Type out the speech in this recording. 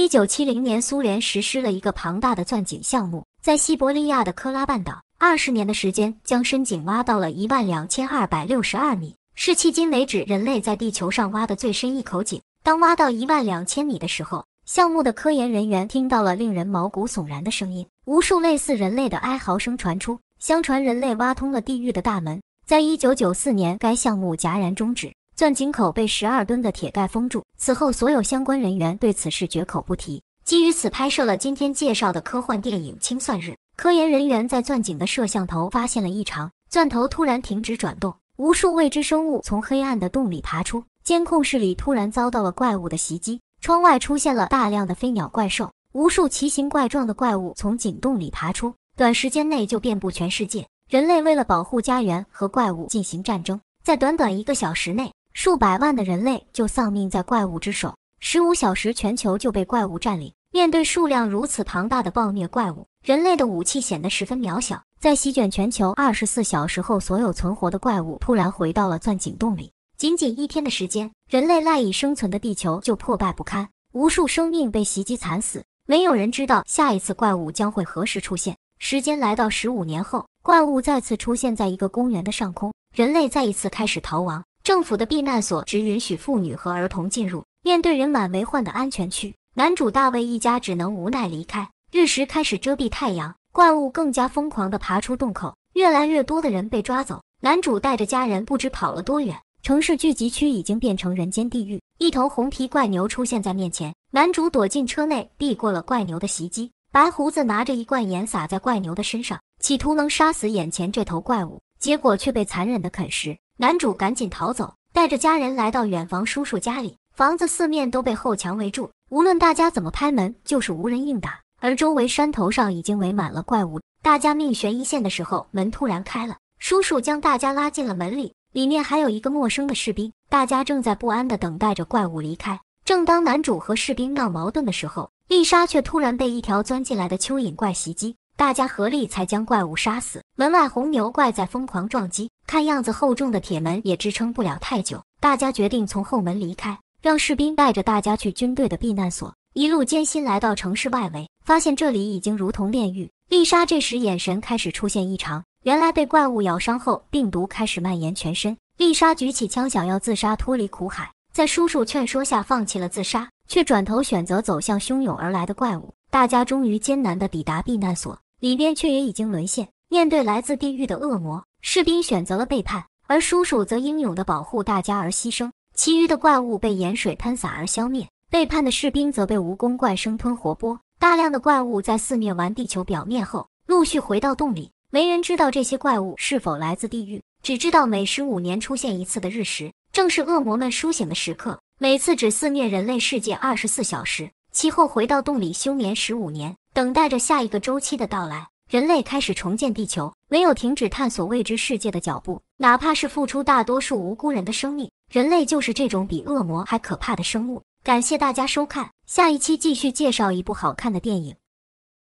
一九七零年，苏联实施了一个庞大的钻井项目，在西伯利亚的科拉半岛，二十年的时间将深井挖到了一万两千二百六十二米，是迄今为止人类在地球上挖的最深一口井。当挖到一万两千米的时候，项目的科研人员听到了令人毛骨悚然的声音，无数类似人类的哀嚎声传出。相传人类挖通了地狱的大门。在一九九四年，该项目戛然终止。钻井口被十二吨的铁盖封住，此后所有相关人员对此事绝口不提。基于此，拍摄了今天介绍的科幻电影《清算日》。科研人员在钻井的摄像头发现了异常，钻头突然停止转动，无数未知生物从黑暗的洞里爬出。监控室里突然遭到了怪物的袭击，窗外出现了大量的飞鸟怪兽，无数奇形怪状的怪物从井洞里爬出，短时间内就遍布全世界。人类为了保护家园和怪物进行战争，在短短一个小时内。数百万的人类就丧命在怪物之手，十五小时，全球就被怪物占领。面对数量如此庞大的暴虐怪物，人类的武器显得十分渺小。在席卷全球二十四小时后，所有存活的怪物突然回到了钻井洞里。仅仅一天的时间，人类赖以生存的地球就破败不堪，无数生命被袭击惨死。没有人知道下一次怪物将会何时出现。时间来到十五年后，怪物再次出现在一个公园的上空，人类再一次开始逃亡。政府的避难所只允许妇女和儿童进入。面对人满为患的安全区，男主大卫一家只能无奈离开。日食开始遮蔽太阳，怪物更加疯狂地爬出洞口，越来越多的人被抓走。男主带着家人不知跑了多远，城市聚集区已经变成人间地狱。一头红皮怪牛出现在面前，男主躲进车内避过了怪牛的袭击。白胡子拿着一罐盐撒在怪牛的身上，企图能杀死眼前这头怪物，结果却被残忍地啃食。男主赶紧逃走，带着家人来到远房叔叔家里。房子四面都被后墙围住，无论大家怎么拍门，就是无人应答。而周围山头上已经围满了怪物，大家命悬一线的时候，门突然开了，叔叔将大家拉进了门里，里面还有一个陌生的士兵。大家正在不安地等待着怪物离开。正当男主和士兵闹矛盾的时候，丽莎却突然被一条钻进来的蚯蚓怪袭击。大家合力才将怪物杀死。门外红牛怪在疯狂撞击，看样子厚重的铁门也支撑不了太久。大家决定从后门离开，让士兵带着大家去军队的避难所。一路艰辛来到城市外围，发现这里已经如同炼狱。丽莎这时眼神开始出现异常，原来被怪物咬伤后，病毒开始蔓延全身。丽莎举起枪想要自杀，脱离苦海，在叔叔劝说下放弃了自杀，却转头选择走向汹涌而来的怪物。大家终于艰难地抵达避难所。里边却也已经沦陷。面对来自地狱的恶魔，士兵选择了背叛，而叔叔则英勇地保护大家而牺牲。其余的怪物被盐水喷洒而消灭，背叛的士兵则被蜈蚣怪生吞活剥。大量的怪物在肆虐完地球表面后，陆续回到洞里。没人知道这些怪物是否来自地狱，只知道每十五年出现一次的日食，正是恶魔们苏醒的时刻。每次只肆虐人类世界二十四小时，其后回到洞里休眠十五年。等待着下一个周期的到来，人类开始重建地球，没有停止探索未知世界的脚步，哪怕是付出大多数无辜人的生命。人类就是这种比恶魔还可怕的生物。感谢大家收看，下一期继续介绍一部好看的电影。